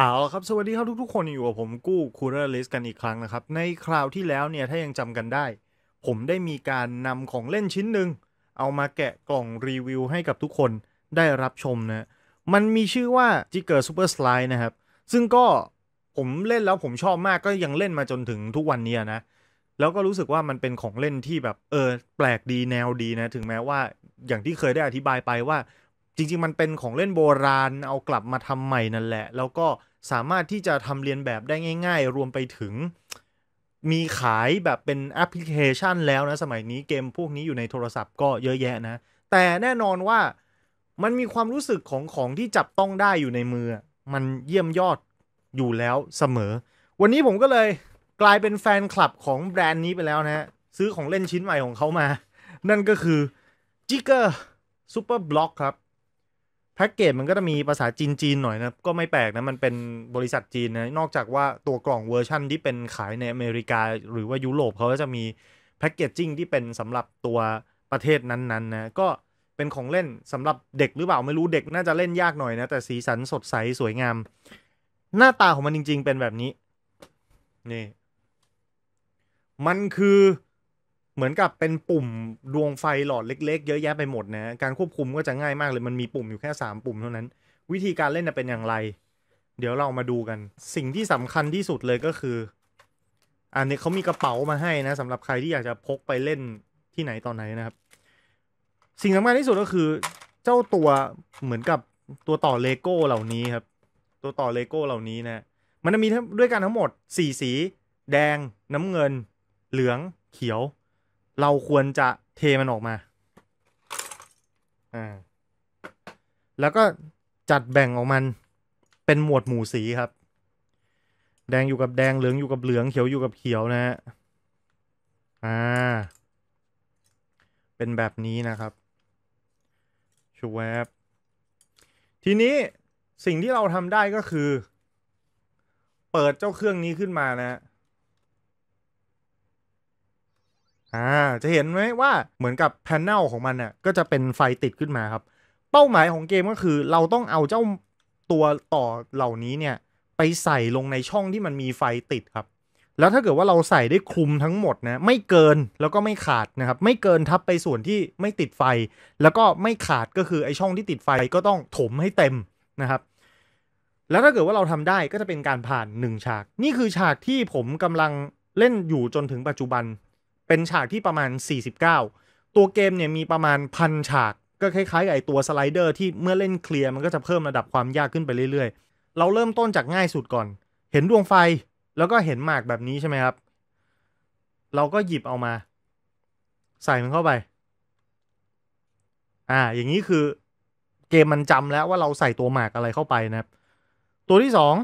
เอาละครับสวัสดีครับทุก ๆคนอยู่กับผมกู้คูเรลิสกันอีกครั้งนะครับ ในคราวที่แล้วเนี่ยถ้ายังจำกันได้ ผมได้มีการนำของเล่นชิ้นหนึ่ง เอามาแกะกล่องรีวิวให้กับทุกคนได้รับชมนะ มันมีชื่อว่าจิเกอร์ซูเปอร์สไลด์นะครับ ซึ่งก็ผมเล่นแล้วผมชอบมากก็ยังเล่นมาจนถึงทุกวันนี้นะ แล้วก็รู้สึกว่ามันเป็นของเล่นที่แบบเออแปลกดีแนวดีนะถึงแม้ว่าอย่างที่เคยได้อธิบายไปว่าจริง ๆมันเป็นของเล่นโบราณเอากลับมาทำใหม่นั่นแหละ แล้วก็สามารถที่จะทำเรียนแบบได้ง่าย ๆ รวมไปถึง มีขายแบบเป็นแอปพลิเคชันแล้วนะสมัยนี้เกมพวกนี้อยู่ในโทรศัพท์ก็เยอะแยะนะ แต่แน่นอนว่ามันมีความรู้สึกของของที่จับต้องได้อยู่ในมือ มันเยี่ยมยอดอยู่แล้วเสมอ วันนี้ผมก็เลยกลายเป็นแฟนคลับของแบรนด์นี้ไปแล้วนะ ซื้อของเล่นชิ้นใหม่ของเขามา นั่นก็คือจิกเกอร์ซูเปอร์บล็อกครับแพ็กเกจมันก็จะมีภาษาจีนจีนหน่อยนะก็ไม่แปลกนะ มันเป็นบริษัทจีนนะ นอกจากว่าตัวกล่องเวอร์ชั่นที่เป็นขายในอเมริกา หรือว่ายุโรป เขาก็จะมีแพ็กเกจจิ้งที่เป็นสำหรับตัวประเทศนั้นๆนะ ก็เป็นของเล่นสำหรับเด็กหรือเปล่า ไม่รู้เด็กน่าจะเล่นยากหน่อยนะ แต่สีสันสดใสสวยงาม หน้าตาของมันจริงๆ เป็นแบบนี้ นี่ มันคือเหมือนกับเป็นปุ่มดวงไฟหลอดเล็กๆ เยอะแยะไปหมดนะ การควบคุมก็จะง่ายมากเลย มันมีปุ่มอยู่แค่ 3 ปุ่มเท่านั้น วิธีการเล่นเป็นอย่างไร เดี๋ยวเรามาดูกัน สิ่งที่สำคัญที่สุดเลยก็คือ อันนี้เขามีกระเป๋ามาให้นะ สำหรับใครที่อยากจะพกไปเล่นที่ไหนตอนไหนนะครับ สิ่งสำคัญที่สุดก็คือเจ้าตัวเหมือนกับตัวต่อเลโก้เหล่านี้ครับ ตัวต่อเลโก้เหล่านี้นะ มันจะมีด้วยกันทั้งหมด 4 สี แดง น้ำเงิน เหลือง เขียวเราควรจะเทมันออกมา อ่า แล้วก็จัดแบ่งออกมัน เป็นหมวดหมู่สีครับ แดงอยู่กับแดง เหลืองอยู่กับเหลือง เขียวอยู่กับเขียวนะฮะ อ่า เป็นแบบนี้นะครับชูแวบทีนี้สิ่งที่เราทำได้ก็คือ เปิดเจ้าเครื่องนี้ขึ้นมานะอ่าจะเห็นไหมว่าเหมือนกับแพนเนลของมันน่ะก็จะเป็นไฟติดขึ้นมาครับเป้าหมายของเกมก็คือ เราต้องเอาเจ้าตัวต่อเหล่านี้เนี่ยไปใส่ลงในช่องที่มันมีไฟติดครับแล้วถ้าเกิดว่าเราใส่ได้คลุมทั้งหมดนะไม่เกินแล้วก็ไม่ขาดนะครับไม่เกินทับไปส่วนที่ไม่ติดไฟ แล้วก็ไม่ขาดก็คือไอช่องที่ติดไฟก็ต้องถมให้เต็มนะครับแล้วถ้าเกิดว่าเราทำได้ก็จะเป็นการผ่าน 1 ฉาก นี่คือฉากที่ผมกำลังเล่นอยู่จนถึงปัจจุบันเป็นฉากที่ประมาณ 49 ตัวเกมเนี่ยมีประมาณพันฉาก ก็คล้ายๆกับไอตัวสไลเดอร์ที่เมื่อเล่นเคลียร์มันก็จะเพิ่มระดับความยากขึ้นไปเรื่อยๆ เราเริ่มต้นจากง่ายสุดก่อน เห็นดวงไฟ แล้วก็เห็นหมากแบบนี้ใช่ไหมครับ เราก็หยิบเอามา ใส่มันเข้าไป อ่า อย่างนี้คือเกมมันจำแล้วว่าเราใส่ตัวหมากอะไรเข้าไปนะครับ ตัวที่สอง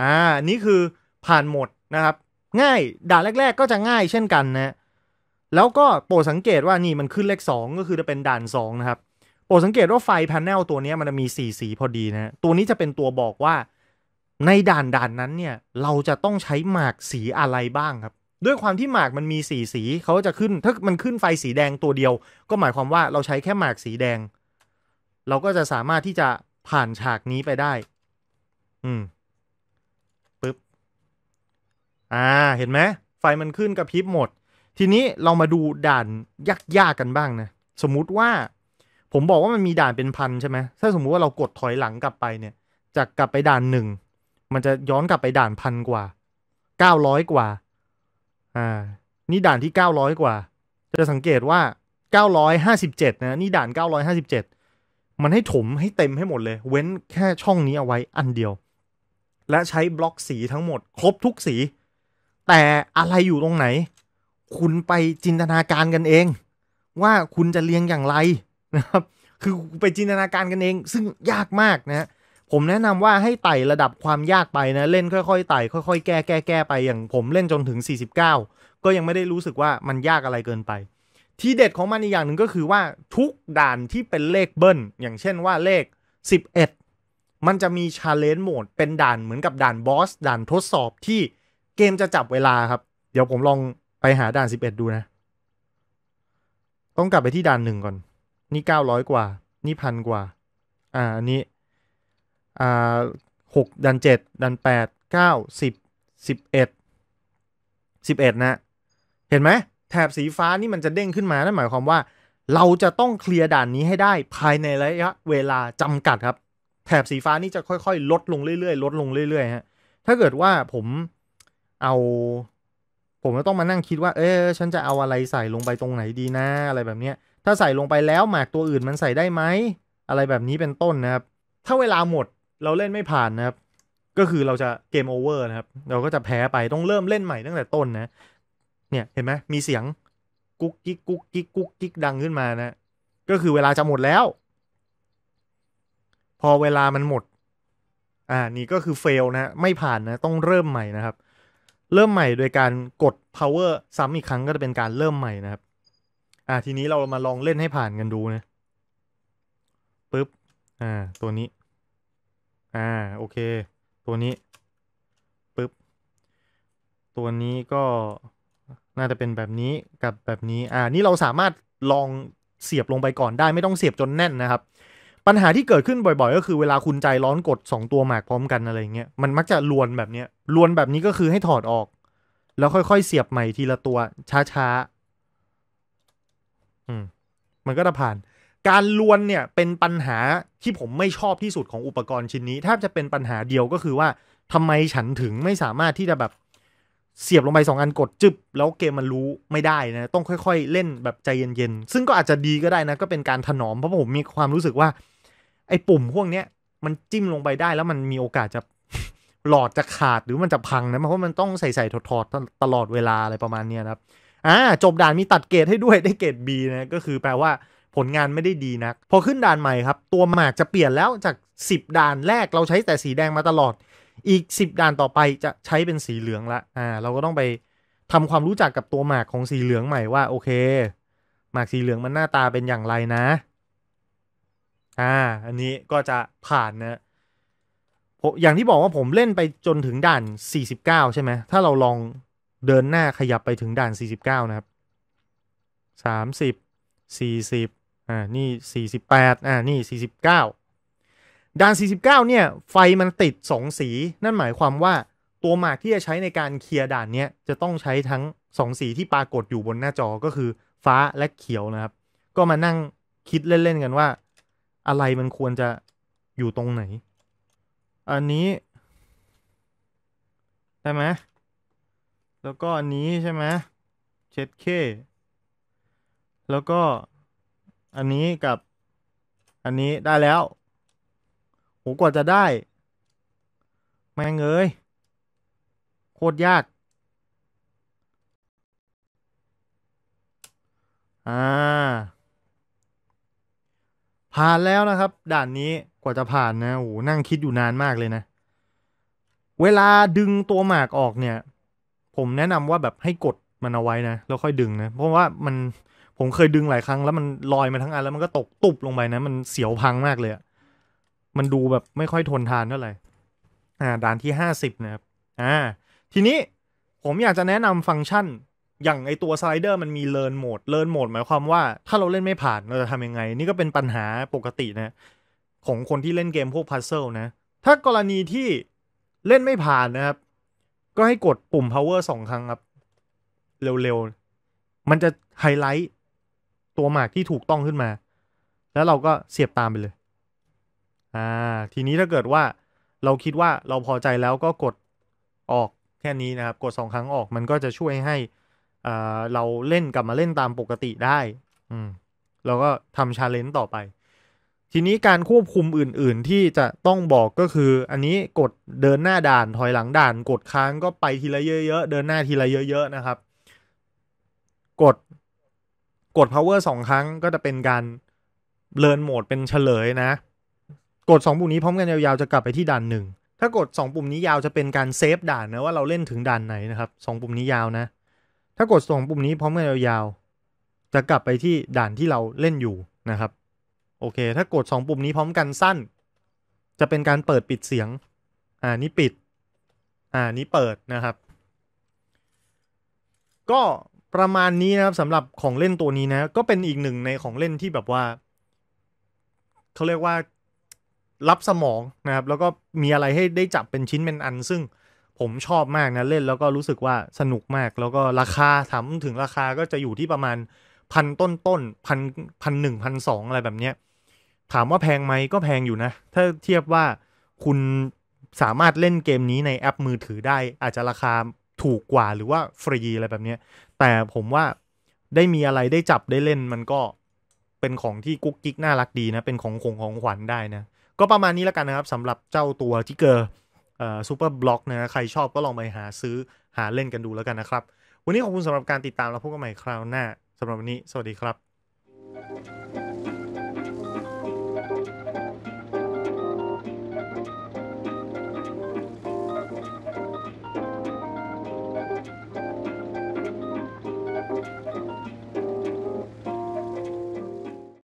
อ่า นี่คือผ่านหมดนะครับง่าย ด่านแรก ๆก็จะง่ายเช่นกันนะ แล้วก็โปรดสังเกตว่านี่มันขึ้นเลข2ก็คือจะเป็นด่าน2นะครับ โปรดสังเกตว่าไฟแผนลตัวนี้มันจะมีสีสีพอดีนะตัวนี้จะเป็นตัวบอกว่า ในด่านด่านนั้นเนี่ย เราจะต้องใช้หมากสีอะไรบ้างครับ ด้วยความที่หมากมันมีสีสีเขาจะขึ้นถ้ามันขึ้นไฟสีแดงตัวเดียว ก็หมายความว่าเราใช้แค่หมากสีแดง เราก็จะสามารถที่จะผ่านฉากนี้ไปได้ อืมอ่าเห็นไหมไฟมันขึ้นกระพริบหมด ทีนี้เรามาดูด่านยากๆกกันบ้างนะสมมุติว่าผมบอกว่ามันมีด่านเป็นพันใช่ไหมถ้าสมมุติว่าเรากดถอยหลังกลับไปเนี่ยจากกลับไปด่านหนึ่งมันจะย้อนกลับไปด่านพันกว่าเก้าร้อยกว่าอ่านี่ด่านที่เก้าร้อยกว่าจะสังเกตว่าเก้าร้อยห้าสิบเจ็ดนะนี่ด่านเก้าร้อยห้าสิบเจ็ดมันให้ถมให้เต็มให้หมดเลย เว้นแค่ช่องนี้เอาไว้อันเดียว และใช้บล็อกสีทั้งหมดครบทุกสีแต่อะไรอยู่ตรงไหน คุณไปจินตนาการกันเอง ว่าคุณจะเลี้ยงอย่างไรนะครับ คือไปจินตนาการกันเองซึ่งยากมากนะผมแนะนำว่าให้ไต่ระดับความยากไปนะเล่นค่อยๆไต่ค่อยๆแก้แก้แก้ไปอย่าง ผมเล่นจนถึง 49 ก็ยังไม่ได้รู้สึกว่ามันยากอะไรเกินไป ทีเด็ดของมันอีกอย่างหนึ่งก็คือว่าทุกด่านที่เป็นเลขเบิ้ลอย่างเช่นว่าเลข 11 มันจะมีชาเลนจ์โหมดเป็นด่านเหมือนกับด่านบอสด่านทดสอบที่เกมจะจับเวลาครับ เดี๋ยวผมลองไปหาด่านสิบเอ็ดดูนะ ต้องกลับไปที่ด่านหนึ่งก่อน นี่เก้าร้อยกว่า นี่พันกว่า อ่า อันนี้อ่าหกด่านเจ็ดด่านแปดเก้าสิบสิบเอ็ดสิบเอ็ดนะ เห็นไหม แถบสีฟ้านี่มันจะเด้งขึ้นมา นั่นหมายความว่า เราจะต้องเคลียร์ด่านนี้ให้ได้ภายในระยะเวลาจำกัดครับ แถบสีฟ้านี่จะค่อยๆ ลดลงเรื่อยๆลดลงเรื่อยๆฮะ ถ้าเกิดว่าผมเอาผมก็ต้องมานั่งคิดว่าเออฉันจะเอาอะไรใส่ลงไปตรงไหนดีนะอะไรแบบเนี้ย ถ้าใส่ลงไปแล้วหมากตัวอื่นมันใส่ได้ไหม อะไรแบบนี้เป็นต้นนะครับ ถ้าเวลาหมดเราเล่นไม่ผ่านนะครับ ก็คือเราจะเกมโอเวอร์นะครับ เราก็จะแพ้ไปต้องเริ่มเล่นใหม่ตั้งแต่ต้นนะ เนี่ยเห็นไหมมีเสียงกุ๊กกิ๊กกุ๊กกิ๊กกุ๊กกิ๊กดังขึ้นมานะ ก็คือเวลาจะหมดแล้ว พอเวลามันหมด อ่า นี่ก็คือเฟลนะไม่ผ่านนะ ต้องเริ่มใหม่นะครับเริ่มใหม่โดยการกด power ซ้ำอีกครั้งก็จะเป็นการเริ่มใหม่นะครับ อ่า ทีนี้เรามาลองเล่นให้ผ่านกันดูนะ ปึ๊บ อ่า ตัวนี้ อ่า โอเค ตัวนี้ ปึ๊บ ตัวนี้ก็น่าจะเป็นแบบนี้กับแบบนี้ อ่า นี่เราสามารถลองเสียบลงไปก่อนได้ไม่ต้องเสียบจนแน่นนะครับปัญหาที่เกิดขึ้นบ่อยๆ ก็คือเวลาคุณใจร้อนกด 2 ตัวหมากพร้อมกันอะไรเงี้ย มันมักจะลวนแบบเนี้ยลวนแบบนี้ก็คือให้ถอดออก แล้วค่อยๆเสียบใหม่ทีละตัว ช้าๆอืมมันก็จะผ่าน การลวนเนี่ยเป็นปัญหาที่ผมไม่ชอบที่สุดของอุปกรณ์ชิ้นนี้แทบจะเป็นปัญหาเดียวก็คือว่าทำไมฉันถึงไม่สามารถที่จะแบบเสียบลงไปสองอันกดจึบแล้วเกมมันรู้ไม่ได้นะ ต้องค่อย ๆ เล่นแบบใจเย็นๆ ซึ่งก็อาจจะดีก็ได้นะ ก็เป็นการถนอมเพราะผมมีความรู้สึกว่าไอ้ปุ่มพวกเนี้ยมันจิ้มลงไปได้แล้วมันมีโอกาสจะหลอดจะขาดหรือมันจะพังนะเพราะมันต้องใส่ใส่ถอดตลอดเวลาอะไรประมาณนี้ยครับอ่าจบด่านมีตัดเกรดให้ด้วยได้เกรด B นะก็คือแปลว่าผลงานไม่ได้ดีนักพอขึ้นด่านใหม่ครับ ตัวหมากจะเปลี่ยนแล้วจาก 10 ด่านแรกเราใช้แต่สีแดงมาตลอด อีก 10 ด่านต่อไปจะใช้เป็นสีเหลืองละอ่าเราก็ต้องไปทำความรู้จักกับตัวหมากของสีเหลืองใหม่ว่าโอเค หมากสีเหลืองมันหน้าตาเป็นอย่างไรนะอ่าอันนี้ก็จะผ่านนะอย่างที่บอกว่าผมเล่นไปจนถึงด่าน 49 ใช่ไหมถ้าเราลองเดินหน้าขยับไปถึงด่าน 49 นะครับ 30 40อ่า นี่ 48 อ่า นี่ 49 ด่าน 49 เนี่ยไฟมันติด 2 สี นั่นหมายความว่าตัวหมากที่จะใช้ในการเคลียร์ด่านเนี้ย จะต้องใช้ทั้ง 2 สีที่ปรากฏอยู่บนหน้าจอก็คือ ฟ้าและเขียวนะครับ ก็มานั่งคิดเล่น ๆ กันว่าอะไรมันควรจะอยู่ตรงไหน อันนี้ใช่ไหม แล้วก็อันนี้ใช่ไหมเช็ดเค แล้วก็ อันนี้กับ อันนี้ได้แล้ว โห กว่าจะได้ แม่งเอ้ยโคตรยาก อ่าผ่านแล้วนะครับด่านนี้กว่าจะผ่านนะโอ้นั่งคิดอยู่นานมากเลยนะ เวลาดึงตัวหมากออกเนี่ย ผมแนะนำว่าแบบให้กดมันเอาไว้นะแล้วค่อยดึงนะ เพราะว่ามันผมเคยดึงหลายครั้งแล้วมันลอยมาทั้งอันแล้ว มันก็ตกตุบลงไปนะมันเสียวพังมากเลยมันดูแบบไม่ค่อยทนทานเท่าไหร่อ่าด่านที่ห้าสิบนะครับอ่า ทีนี้ผมอยากจะแนะนำฟังก์ชันอย่างไอตัวสไลเดอร์มันมีเลิร์นโหมดเลิร์นโหมดหมายความว่าถ้าเราเล่นไม่ผ่าน เราจะทำยังไง นี่ก็เป็นปัญหาปกตินะ ของคนที่เล่นเกมพวกพัซเซิลนะ ถ้ากรณีที่เล่นไม่ผ่านนะครับ ก็ให้กดปุ่ม power สองครั้งครับ เร็วๆ มันจะไฮไลท์ตัวหมากที่ถูกต้องขึ้นมา แล้วเราก็เสียบตามไปเลย อ่า ทีนี้ถ้าเกิดว่า เราคิดว่าเราพอใจแล้วก็กดออกแค่นี้นะครับ กดสองครั้งออกมันก็จะช่วยให้เราเล่นกลับมาเล่นตามปกติได้ อืมเราก็ทำชาเลนจ์ต่อไป ทีนี้การควบคุมอื่น ๆ ที่จะต้องบอกก็คือ อันนี้กดเดินหน้าด่านถอยหลังด่านกดค้างก็ไปทีละเยอะๆเดินหน้าทีละเยอะๆนะครับ กดกด power สองครั้งก็จะเป็นการเลินโหมดเป็นเฉลยนะ กด2ปุ่มนี้พร้อมกันยาวๆจะกลับไปที่ด่านหนึ่ง ถ้ากด2ปุ่มนี้ยาวจะเป็นการเซฟด่านนะว่าเราเล่นถึงด่านไหนนะครับ2ปุ่มนี้ยาวนะถ้ากดส่งปุ่มนี้พร้อมกันยาวๆ จะกลับไปที่ด่านที่เราเล่นอยู่นะครับ โอเค ถ้ากด2ปุ่มนี้พร้อมกันสั้น จะเป็นการเปิดปิดเสียงอ่านี้ปิดอ่านี้เปิดนะครับ ก็ประมาณนี้นะครับสำหรับของเล่นตัวนี้นะก็เป็นอีกหนึ่งในของเล่นที่แบบว่าเขาเรียกว่ารับสมองนะครับ แล้วก็มีอะไรให้ได้จับเป็นชิ้นเป็นอัน ซึ่งผมชอบมากนะเล่นแล้วก็รู้สึกว่าสนุกมาก แล้วก็ราคาถามถึงราคาก็จะอยู่ที่ประมาณพันต้นต้นพันพันหนึ่งพันสองอะไรแบบเนี้ยถามว่าแพงไหมก็แพงอยู่นะถ้าเทียบว่าคุณสามารถเล่นเกมนี้ในแอปมือถือได้ อาจจะราคาถูกกว่าหรือว่าฟรีอะไรแบบเนี้ยแต่ผมว่าได้มีอะไรได้จับได้เล่นมันก็เป็นของที่กุ๊กกิ๊กน่ารักดีนะ เป็นของของของขวัญได้นะก็ประมาณนี้แล้วกันนะครับสำหรับเจ้าตัวจิเกอร์ซูเปอร์บล็อกนะใครชอบก็ลองไปหาซื้อหาเล่นกันดูแล้วกันนะครับ วันนี้ขอบคุณสำหรับการติดตามเราพบกันใหม่คราวหน้าสำหรับวันนี้สวัสดีครับ